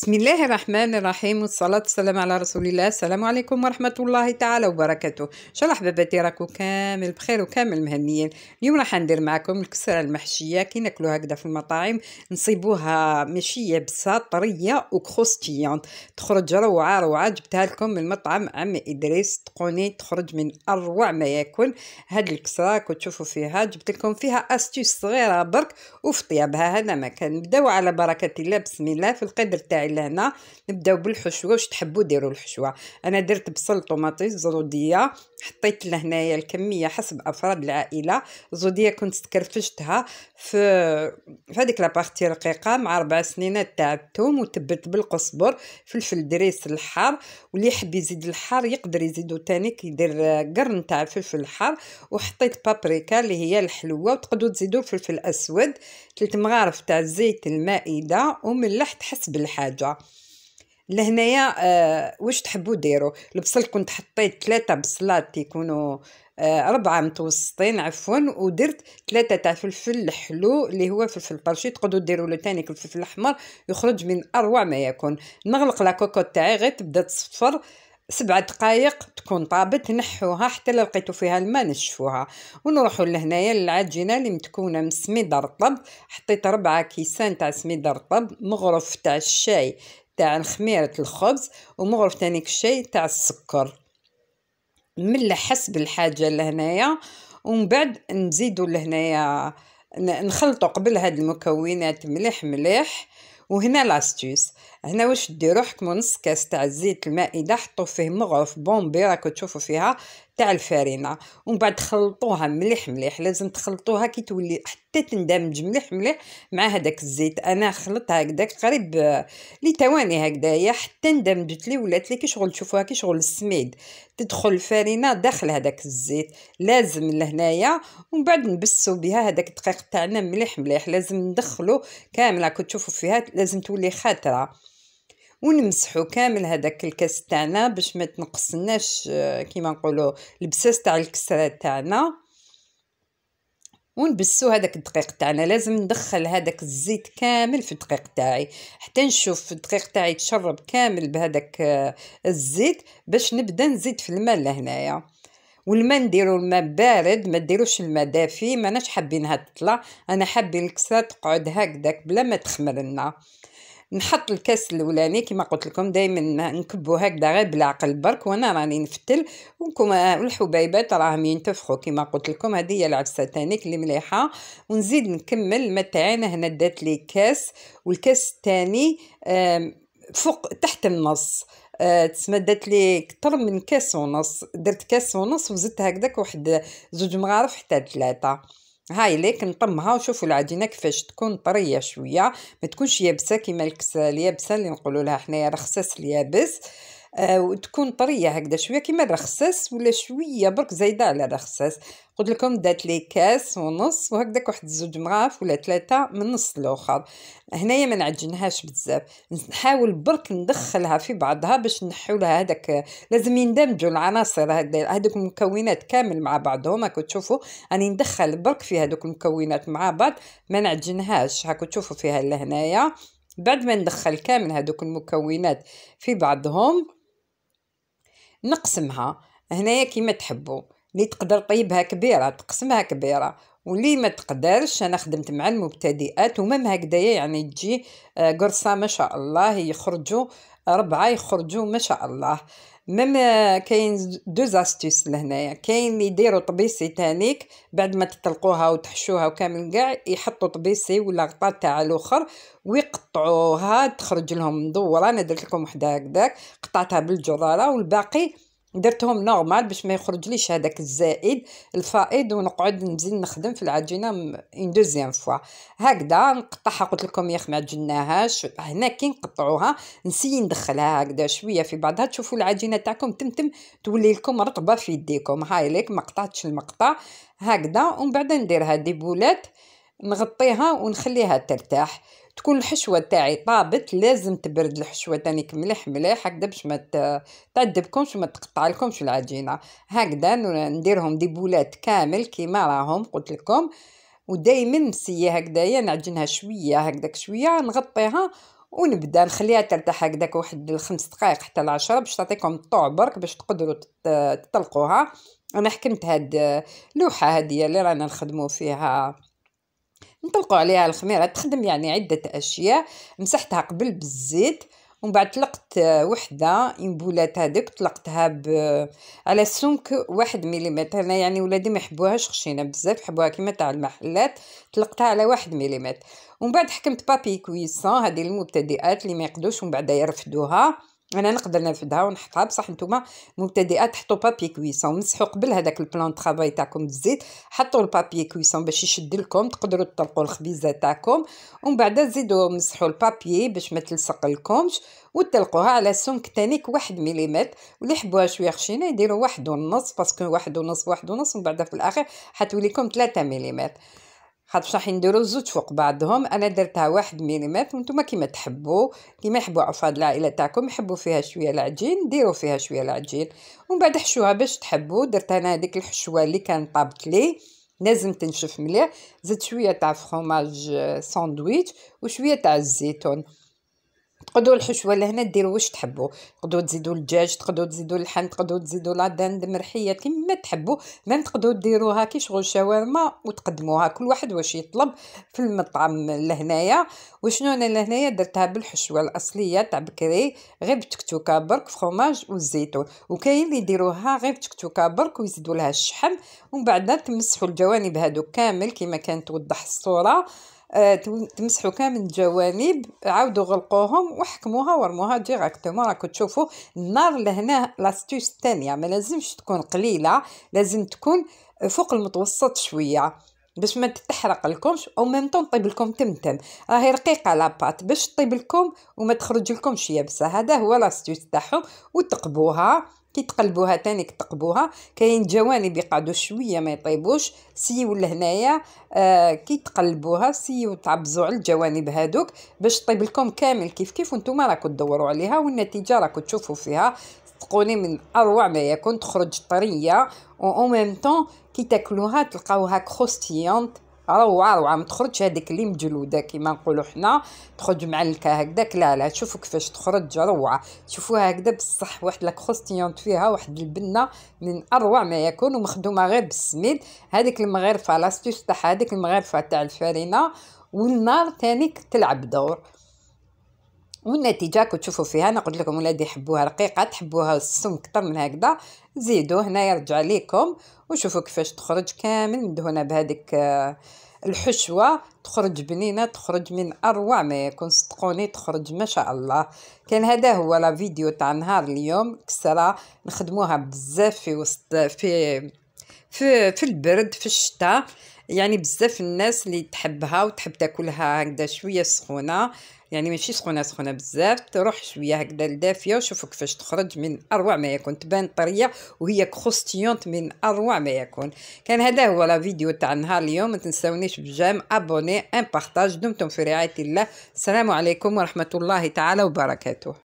بسم الله الرحمن الرحيم والصلاة والسلام على رسول الله السلام عليكم ورحمة الله تعالى وبركاته إن شاء الله حباباتي راكو كامل بخير وكامل مهنيين اليوم راح ندير معكم الكسرة المحشية كي ناكلوها هكذا في المطاعم نصيبوها مشية بسا طرية وكروستيون تخرج روعة روعة جبتها لكم من مطعم عم إدريس تقوني تخرج من أروع ما يكون هاد الكسرة كتشوفوا فيها جبت لكم فيها أستيس صغيرة برك وفي طيابها هذا ما كان نبداو على بركة الله بسم الله في القدر تاعي تاعي لهنا نبداو بالحشوه واش تحبوا ديروا الحشوه انا درت بصل طوماطيس زوديه حطيت لهنايا الكميه حسب افراد العائله زوديه كنت تكرفشتها في في هذيك لابارتي رقيقه مع ربع سنين تاع الثوم وتبت بالقزبر فلفل دريس الحار واللي يحب يزيد الحار يقدر يزيدو تاني كيدير قرن تاع فلفل حار وحطيت بابريكا اللي هي الحلوه وتقدروا تزيدوا فلفل اسود ثلاث مغارف تاع الزيت المائده وملح حسب الحاجه حاجه لهنايا آه واش تحبوا ديرو البصل كنت حطيت ثلاثه بصلات يكونوا آه ربعه متوسطين عفوا ودرت ثلاثه تاع فلفل حلو اللي هو فلفل برشي تقدروا ديروا له ثاني الفلفل الاحمر يخرج من اروع ما يكون نغلق لا تاعي غير تبدا تصفر سبع دقائق تكون طابت نحوها حتى لقيتو فيها الماء نشفوها ونروحوا لهنايا للعجينه اللي متكونه من سميده رطب حطيت ربعة كيسان تاع سميده رطب مغرف تاع الشاي تاع خميره الخبز ومغرف تانيك الشاي تاع السكر ملح حسب الحاجه لهنايا ومن بعد نزيدو لهنايا نخلطو قبل هاد المكونات مليح مليح وهنا لاستيس هنا واش ديرو حكمو نص كاس تاع الزيت المائده حطو فيه مغرف بومبي راكو تشوفوا فيها تاع الفارينه ومن بعد خلطوها مليح مليح لازم تخلطوها كي تولي حتى تندمج مليح مليح مع هذاك الزيت انا خلطتها هكذاك قريب لي ثواني هكذايا حتى اندمجت لي ولات لي كي شغل تشوفوها كي شغل السميد تدخل الفارينه داخل هذاك الزيت لازم لهنايا ومن بعد نبسو بها هذاك الدقيق تاعنا مليح مليح لازم ندخلو كامل راكو تشوفوا فيها لازم تولي خاطره ونمسحو كامل هذاك الكاس تاعنا باش ما تنقصناش آه، كيما نقولوا البساس تاع الكسره تاعنا ونبسو هذاك الدقيق تاعنا لازم ندخل هذاك الزيت كامل في الدقيق تاعي حتى نشوف الدقيق تاعي تشرب كامل بهذاك آه، الزيت باش نبدا نزيد في الماء لهنايا والماء نديرو الماء بارد ما ديروش الماء دافي ما ناش حابينها تطلع انا حابين الكسره تقعد هكذاك بلا ما تخمر لنا نحط الكاس الاولاني كما قلت لكم دائما نكبو هكذا غير بالعقل برك وانا راني نفتل ونكون الحبيبات راهم ينتفخوا كما قلت لكم هذه هي العدسه تانيك اللي مليحه ونزيد نكمل ما تاعنا هنا دات لي كاس والكاس الثاني فوق تحت النص آه، تسمدت لي كتر من كاس ونص درت كاس ونص وزدت هكذاك واحد زوج مغارف حتى ثلاثه هاي ليك نطمها وشوفوا العجينه كيفاش تكون طريه شويه ما تكونش يابسه كيما الكسه اليابسه اللي نقولوا لها حنايا رخصاص اليابس آه، وتكون طريه هكذا شويه كيما الرخساس ولا شويه برك زايده على الرخساس قلت لكم دات لي كاس ونص وهكذاك واحد زوج مغاف ولا ثلاثه من نص الاخر هنايا ما نعجنهاش بزاف نحاول برك ندخلها في بعضها باش نحيو لها هذاك لازم يندمجوا العناصر هذوك المكونات كامل مع بعضهم هاكو تشوفوا راني ندخل برك في هذوك المكونات مع بعض ما نعجنهاش هاكو تشوفوا فيها لهنايا بعد ما ندخل كامل هذوك المكونات في بعضهم نقسمها هنايا كيما تحبوا اللي تقدر طيبها كبيره تقسمها كبيره واللي ما تقدرش انا خدمت مع المبتدئات ومام هكذايا يعني تجي آه، قرصه ما شاء الله يخرجوا ربعه يخرجوا ما شاء الله ميم كاين دوز استيس لهنايا كاين اللي يديروا طبيسي تانيك بعد ما تطلقوها وتحشوها وكامل كاع يحطوا طبيسي ولا غطاء تاع الاخر ويقطعوها تخرج لهم مدوره انا درت لكم وحده هكذاك قطعتها بالجراره والباقي درتهم نورمال باش ما يخرجليش هذاك الزائد الفائض ونقعد نزيد نخدم في العجينه اون دوزيام فوا هكذا نقطعها قلت لكم ياخ ما عجناهاش هنا كي نقطعوها نسي ندخلها هكذا شويه في بعضها تشوفوا العجينه تاعكم تمتم تولي لكم رطبه في يديكم هاي ليك ما قطعتش المقطع هكذا ومن بعد ندير هذه بولات نغطيها ونخليها ترتاح تكون الحشوه تاعي طابت لازم تبرد الحشوه تانيك مليح مليح هكذا باش ما تعذبكمش وما تقطع لكمش العجينه هكذا نديرهم دي بولات كامل كيما راهم قلت لكم ودائما مسيه هكذايا نعجنها شويه هكذاك شويه نغطيها ونبدا نخليها ترتاح هكذاك واحد الخمس دقائق حتى العشرة باش تعطيكم الطوع برك باش تقدروا تطلقوها انا حكمت هاد اللوحه هاديه اللي رانا نخدمو فيها نطلقوا عليها الخميره تخدم يعني عده اشياء مسحتها قبل بالزيت ومن بعد طلقت وحده امبولات هذيك طلقتها ب على السمك واحد مليمتر انا يعني ولادي ما يحبوهاش خشينه بزاف يحبوها كيما تاع المحلات طلقتها على واحد مليمتر ومن بعد حكمت بابي كويسون هذه المبتدئات اللي ما يقدوش ومن بعد يرفدوها انا نقدر نرفدها ونحطها بصح نتوما مبتدئات تحطوا بابي كويسون مسحوا قبل هذاك البلان طرافاي تاعكم بالزيت حطوا البابي كويسون باش يشد لكم تقدروا تطلقوا الخبيزه تاعكم ومن بعد زيدوا مسحوا البابي باش ما تلصق لكمش وتلقوها على سمك تانيك واحد مليمتر واللي يحبوها شويه خشينه يديروا واحد ونص باسكو واحد ونص واحد ونص ومن بعد في الاخر حتوليكم 3 مليمتر خاطر راح نديرو زوج فوق بعضهم انا درتها واحد مليمتر وانتم كيما تحبوا كيما يحبوا عفاد العائله تاعكم يحبوا فيها شويه العجين ديروا فيها شويه العجين ومن بعد حشوها باش تحبوا درت انا هذيك الحشوه اللي كان طابت لي لازم تنشف مليح زدت شويه تاع فرماج ساندويتش وشويه تاع الزيتون تقدروا الحشوه لهنا ديروا واش تحبوا تقدروا تزيدوا الدجاج تقدروا تزيدوا اللحم تقدروا تزيدوا لادان المرحيه كما تحبوا ما تقدروا ديروها كي شغل شاورما وتقدموها كل واحد واش يطلب في المطعم لهنايا وشنو انا لهنايا درتها بالحشوه الاصليه تاع بكري غير بتكتوكه برك فرماج والزيتون وكاين اللي يديروها غير بتكتوكه برك ويزيدوا لها الشحم ومن بعد تمسحوا الجوانب هادو كامل كما كانت توضح الصوره آه، تمسحوا كامل الجوانب عاودوا غلقوهم وحكموها ورموها ديريكتومون راكم تشوفوا النار لهنا لاستيس الثانيه ما لازمش تكون قليله لازم تكون فوق المتوسط شويه باش ما تتحرق لكمش او ميم طون طيب لكم تمتم راهي رقيقه لاباط باش طيب لكم وما تخرج لكمش يابسه هذا هو لاستيس تاعهم وتقبوها كي تقلبوها تاني تقبوها كاين جوانب يقعدوا شويه ما يطيبوش سيو لهنايا آه كي تقلبوها سيو تعبزوا على الجوانب هادوك باش طيب لكم كامل كيف كيف وانتم راكم تدوروا عليها والنتيجه راكم تشوفوا فيها تقوني من اروع ما يكون تخرج طريه و او ميم طون كي تاكلوها تلقاوها كروستيونت روعه روعه ما تخرجش هذيك اللي مجلوده كيما نقولوا حنا تخرج الكا هكذاك لا لا شوفوا كيفاش تخرج روعه شوفوها هكذا بصح واحد لاكروستيون فيها واحد البنه من اروع ما يكون ومخدومه غير بالسميد هذيك المغرفه لاستيس تاع هذيك المغرفه تاع الفرينه والنار تانيك تلعب دور والنتيجه كتشوفوا فيها انا قلت لكم ولادي يحبوها رقيقه تحبوها السم كتر من هكذا زيدوه هنا يرجع ليكم وشوفوا كيفاش تخرج كامل مدهونه بهذيك آه، الحشوه تخرج بنينه تخرج من اروع ما يكون صدقوني تخرج ما شاء الله كان هذا هو لا فيديو تاع نهار اليوم كسره نخدموها بزاف في وسط في في في البرد في الشتاء يعني بزاف الناس اللي تحبها وتحب تاكلها هكذا شويه سخونه يعني ماشي سخونه سخونه بزاف تروح شويه هكذا لدافيه وشوفوا كيفاش تخرج من اروع ما يكون تبان طريه وهي كروستيونت من اروع ما يكون كان هذا هو لا فيديو تاع نهار اليوم ما تنساونيش بجام ابوني ان بارطاج دمتم في رعايه الله السلام عليكم ورحمه الله تعالى وبركاته